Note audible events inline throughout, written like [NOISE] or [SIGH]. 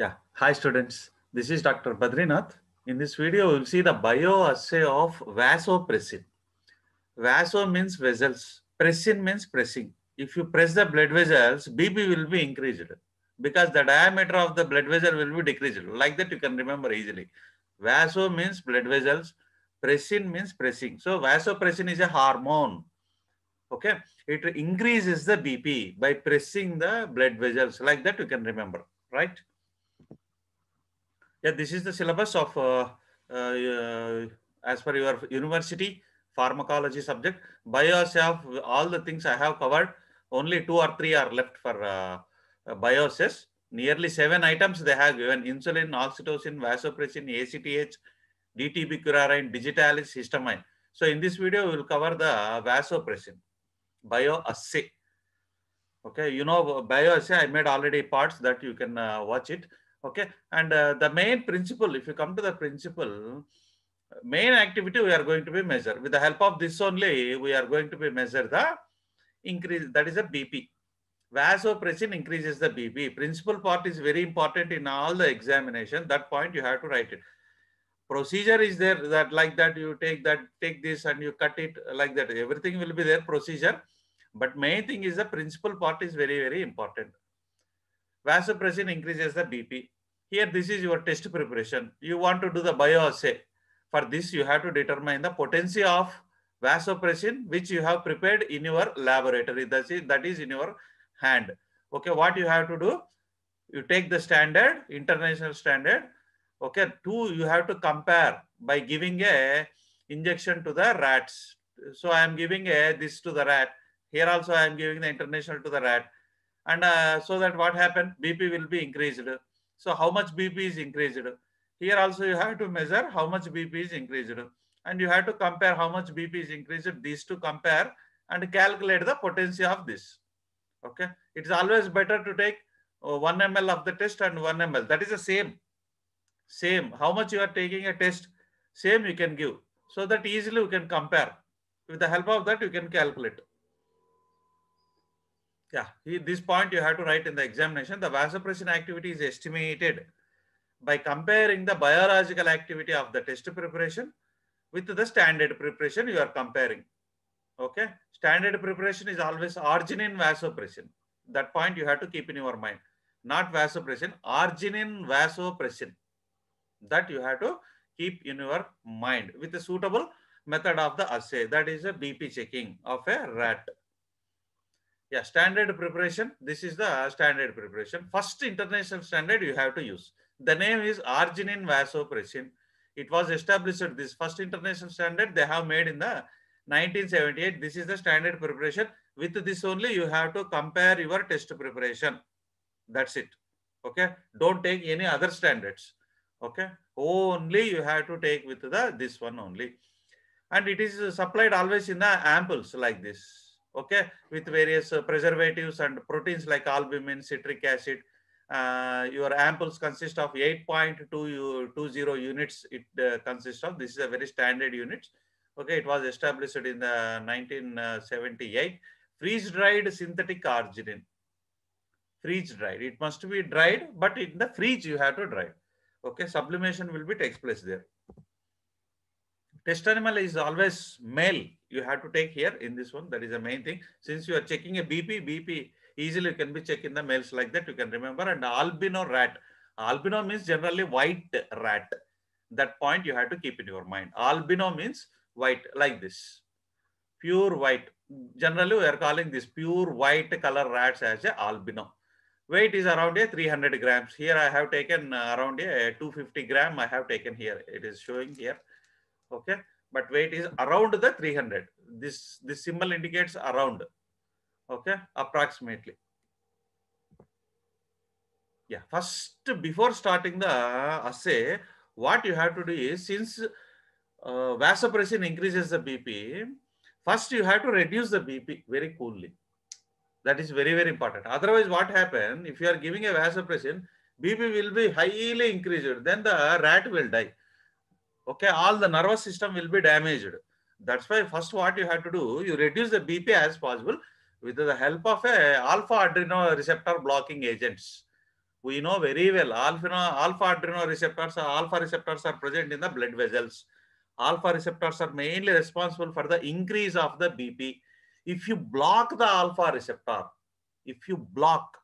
Yeah. Hi, students. This is Dr. Badrinath. In this video, we'll see the bioassay of vasopressin. Vaso means vessels. Pressin means pressing. If you press the blood vessels, BP will be increased because the diameter of the blood vessel will be decreased. Like that, you can remember easily. Vaso means blood vessels. Pressin means pressing. So vasopressin is a hormone. Okay. It increases the BP by pressing the blood vessels. Like that, you can remember. Right yeah, this is the syllabus of uh, uh, as per your university pharmacology subject. By yourself, all the things I have covered, only two or three are left for uh, uh biosis. Nearly seven items they have given insulin, oxytocin, vasopressin, ACTH, DTB-curarine, digitalis, histamine. So in this video, we will cover the vasopressin, bioassay. Okay, you know bioassay, I made already parts that you can uh, watch it okay and uh, the main principle if you come to the principle main activity we are going to be measure with the help of this only we are going to be measure the increase that is a bp vasopressin increases the bp principal part is very important in all the examination that point you have to write it procedure is there that like that you take that take this and you cut it like that everything will be there procedure but main thing is the principal part is very very important Vasopressin increases the BP. Here, this is your test preparation. You want to do the bioassay. For this, you have to determine the potency of vasopressin, which you have prepared in your laboratory. That is, that is in your hand. Okay, what you have to do? You take the standard, international standard. Okay, two, you have to compare by giving a injection to the rats. So I am giving a, this to the rat. Here also I am giving the international to the rat and uh, so that what happened bp will be increased so how much bp is increased here also you have to measure how much bp is increased and you have to compare how much bp is increased these to compare and calculate the potency of this okay it's always better to take uh, 1 ml of the test and 1 ml that is the same same how much you are taking a test same you can give so that easily you can compare with the help of that you can calculate yeah, this point you have to write in the examination. The vasopressin activity is estimated by comparing the biological activity of the test preparation with the standard preparation you are comparing. Okay, standard preparation is always arginine vasopressin. That point you have to keep in your mind. Not vasopressin, arginine vasopressin. That you have to keep in your mind with a suitable method of the assay. That is a BP checking of a rat yeah standard preparation this is the standard preparation first international standard you have to use the name is arginine vasopressin it was established this first international standard they have made in the 1978 this is the standard preparation with this only you have to compare your test preparation that's it okay don't take any other standards okay only you have to take with the this one only and it is supplied always in the amples like this okay with various uh, preservatives and proteins like albumin citric acid uh, your ampules consist of 8.20 units it uh, consists of this is a very standard unit okay it was established in the 1978 freeze dried synthetic arginine freeze dried it must be dried but in the freeze you have to dry okay sublimation will be takes place there test animal is always male. You have to take here in this one. That is the main thing. Since you are checking a BP, BP easily can be checked in the males like that. You can remember and albino rat. Albino means generally white rat. That point you have to keep in your mind. Albino means white like this. Pure white. Generally, we are calling this pure white color rats as a albino weight is around a 300 grams. Here I have taken uh, around a 250 gram. I have taken here. It is showing here okay but weight is around the 300 this this symbol indicates around okay approximately yeah first before starting the assay what you have to do is since uh, vasopressin increases the bp first you have to reduce the bp very coolly that is very very important otherwise what happen if you are giving a vasopressin bp will be highly increased then the rat will die okay, all the nervous system will be damaged. That's why first what you have to do, you reduce the BP as possible with the help of a alpha adrenoceptor blocking agents. We know very well alpha, alpha adrenoreceptors alpha receptors are present in the blood vessels. Alpha receptors are mainly responsible for the increase of the BP. If you block the alpha receptor, if you block,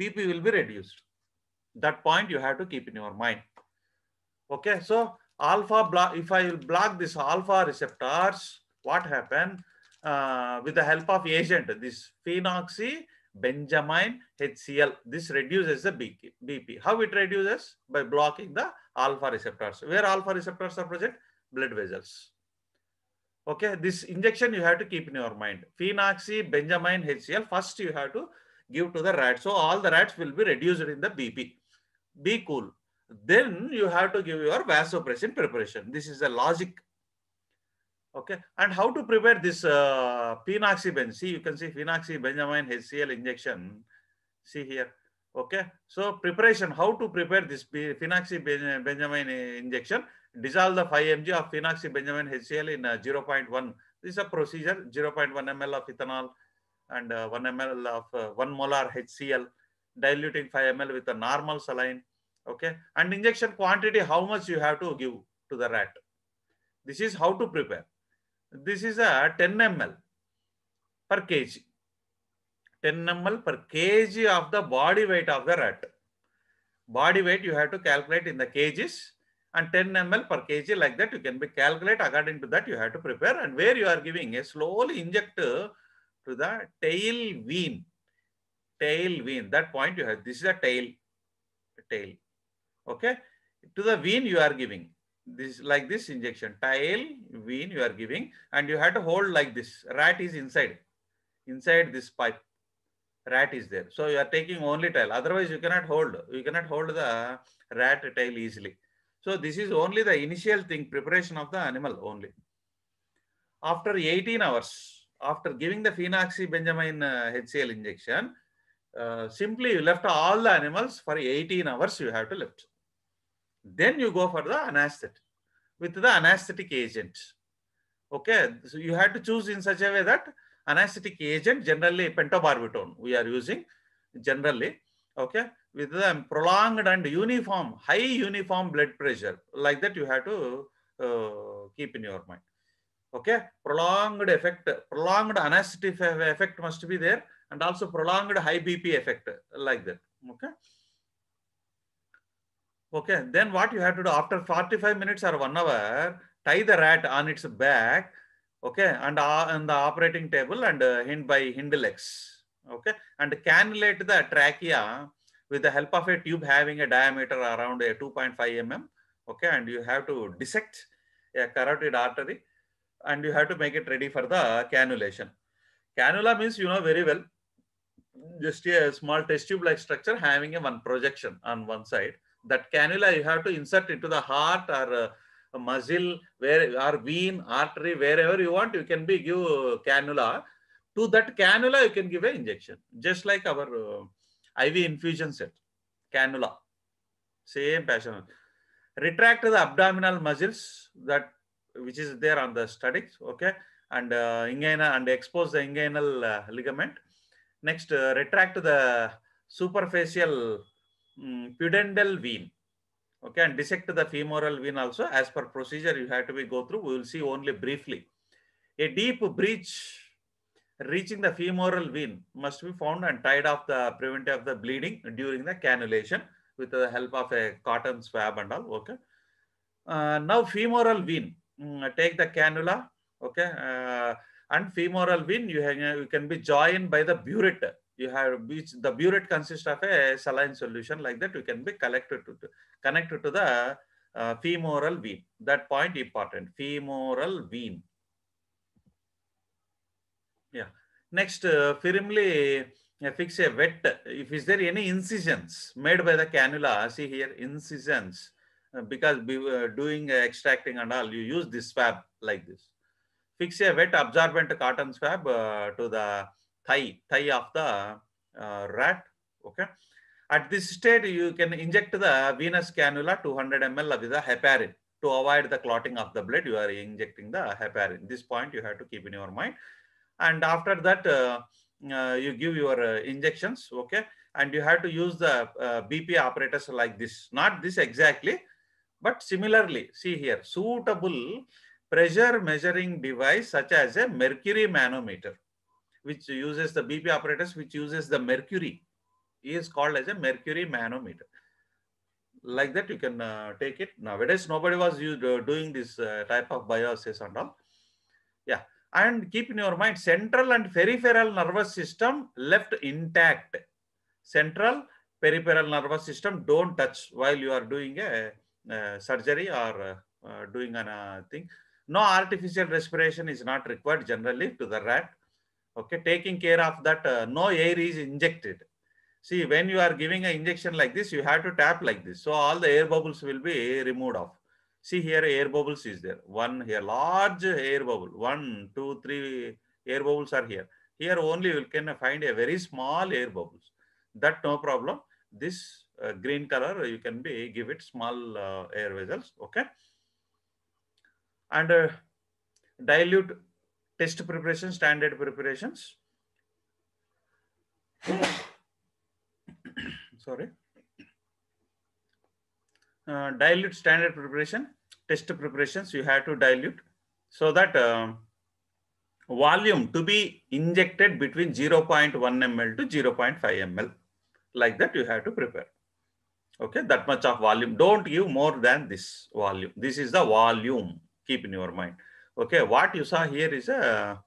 BP will be reduced. That point you have to keep in your mind. Okay, so alpha block, if I block this alpha receptors, what happen? Uh, with the help of agent, this phenoxy benjamin HCl, this reduces the BP. How it reduces? By blocking the alpha receptors. Where alpha receptors are present? Blood vessels. Okay, this injection you have to keep in your mind. Phenoxy, benjamin HCl, first you have to give to the rat. So all the rats will be reduced in the BP. Be cool then you have to give your vasopressin preparation. This is the logic. Okay, and how to prepare this uh, phenoxyben? See, you can see phenoxybenzaamine HCl injection. See here. Okay, so preparation, how to prepare this phenoxybenzaamine injection? Dissolve the 5 mg of phenoxybenzaamine HCl in uh, 0.1. This is a procedure, 0.1 ml of ethanol and uh, 1 ml of uh, 1 molar HCl, diluting 5 ml with a normal saline okay and injection quantity how much you have to give to the rat this is how to prepare this is a 10 ml per kg 10 ml per kg of the body weight of the rat body weight you have to calculate in the cages, and 10 ml per kg like that you can be calculate according to that you have to prepare and where you are giving a slowly inject to the tail vein tail vein that point you have this is a tail tail Okay. To the vein you are giving this like this injection tile vein you are giving and you have to hold like this rat is inside inside this pipe rat is there so you are taking only tile otherwise you cannot hold you cannot hold the rat tail easily so this is only the initial thing preparation of the animal only after 18 hours after giving the phenoxy uh, hcl injection uh, simply you left all the animals for 18 hours you have to lift then you go for the anesthetic with the anesthetic agent. Okay, so you had to choose in such a way that anesthetic agent, generally pentobarbital, we are using generally, okay, with the prolonged and uniform, high uniform blood pressure, like that you have to uh, keep in your mind. Okay, prolonged effect, prolonged anesthetic effect must be there and also prolonged high BP effect like that. Okay. Okay, then what you have to do after 45 minutes or one hour, tie the rat on its back, okay, and on uh, the operating table and uh, hind by hind legs, okay, and cannulate the trachea with the help of a tube having a diameter around a 2.5 mm, okay, and you have to dissect a carotid artery and you have to make it ready for the cannulation. Cannula means you know very well, just a small test tube like structure having a one projection on one side that cannula you have to insert into the heart or uh, muscle where or vein artery wherever you want you can be give uh, cannula to that cannula you can give an injection just like our uh, iv infusion set cannula same patient retract the abdominal muscles that which is there on the studies okay and uh, inguinal and expose the inguinal uh, ligament next uh, retract the superficial um, pudendal vein okay and dissect the femoral vein also as per procedure you have to be go through we will see only briefly a deep breach reaching the femoral vein must be found and tied off the preventive of the bleeding during the cannulation with the help of a cotton swab and all okay uh, now femoral vein um, take the cannula okay uh, and femoral vein you, have, you can be joined by the burette you have which the burette consists of a saline solution like that you can be collected to, to connected to the uh, femoral vein that point important femoral vein yeah next uh, firmly uh, fix a wet if is there any incisions made by the cannula see here incisions uh, because be, doing uh, extracting and all you use this swab like this fix a wet absorbent cotton swab uh, to the thigh, thigh of the uh, rat. Okay. At this stage, you can inject the venous cannula 200 ml with the heparin to avoid the clotting of the blood. You are injecting the heparin. This point you have to keep in your mind. And after that, uh, uh, you give your uh, injections. Okay. And you have to use the uh, BP apparatus like this. Not this exactly, but similarly, see here, suitable pressure measuring device such as a mercury manometer which uses the BP apparatus, which uses the mercury, is called as a mercury manometer. Like that, you can uh, take it. Nowadays, nobody was used, uh, doing this uh, type of biases and all. Yeah. And keep in your mind, central and peripheral nervous system left intact. Central peripheral nervous system don't touch while you are doing a, a surgery or uh, uh, doing a uh, thing. No artificial respiration is not required generally to the rat okay taking care of that uh, no air is injected see when you are giving an injection like this you have to tap like this so all the air bubbles will be removed off see here air bubbles is there one here large air bubble one two three air bubbles are here here only you can find a very small air bubbles that no problem this uh, green color you can be give it small uh, air vessels okay and uh, dilute test preparation, standard preparations. [COUGHS] Sorry. Uh, dilute standard preparation, test preparations, you have to dilute so that uh, volume to be injected between 0.1 ml to 0.5 ml. Like that you have to prepare. Okay, that much of volume. Don't give more than this volume. This is the volume. Keep in your mind. Okay, what you saw here is a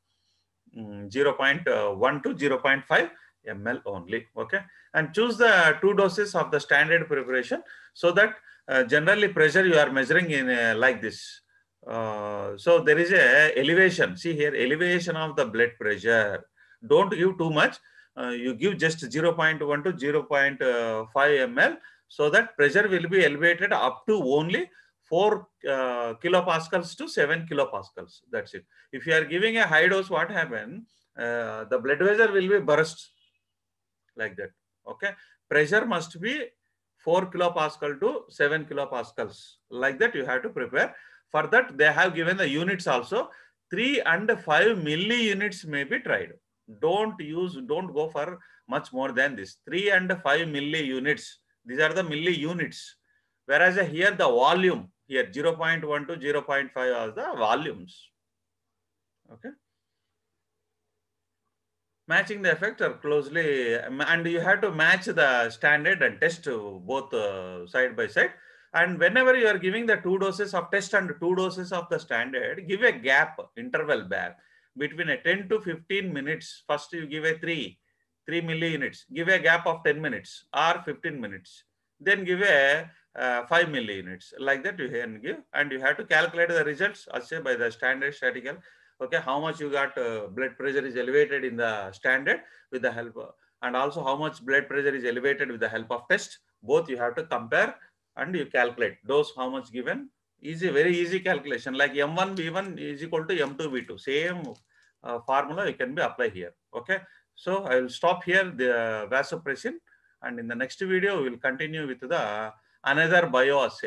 mm, uh, 0.1 to 0.5 ml only. Okay, and choose the two doses of the standard preparation so that uh, generally pressure you are measuring in uh, like this. Uh, so there is a elevation. See here, elevation of the blood pressure. Don't give too much. Uh, you give just 0 0.1 to 0 uh, 0.5 ml so that pressure will be elevated up to only 4 uh, kilopascals to 7 kilopascals. That's it. If you are giving a high dose, what happens? Uh, the blood vessel will be burst like that. Okay. Pressure must be 4 kilopascal to 7 kilopascals. Like that, you have to prepare. For that, they have given the units also. 3 and 5 milli units may be tried. Don't use, don't go for much more than this. 3 and 5 milli units. These are the milli units. Whereas here the volume, here 0 0.1 to 0 0.5 are the volumes. Okay. Matching the effect are closely, um, and you have to match the standard and test both uh, side by side. And whenever you are giving the two doses of test and two doses of the standard, give a gap interval back between a 10 to 15 minutes. First, you give a 3, 3 milli units. Give a gap of 10 minutes or 15 minutes. Then give a uh, 5 milli units like that you can give and you have to calculate the results as say by the standard statistical okay how much you got uh, blood pressure is elevated in the standard with the help of, uh, and also how much blood pressure is elevated with the help of test both you have to compare and you calculate dose how much given easy very easy calculation like m1 v1 is equal to m2 v2 same uh, formula you can be apply here okay so i will stop here the uh, vasopressin and in the next video we will continue with the another bios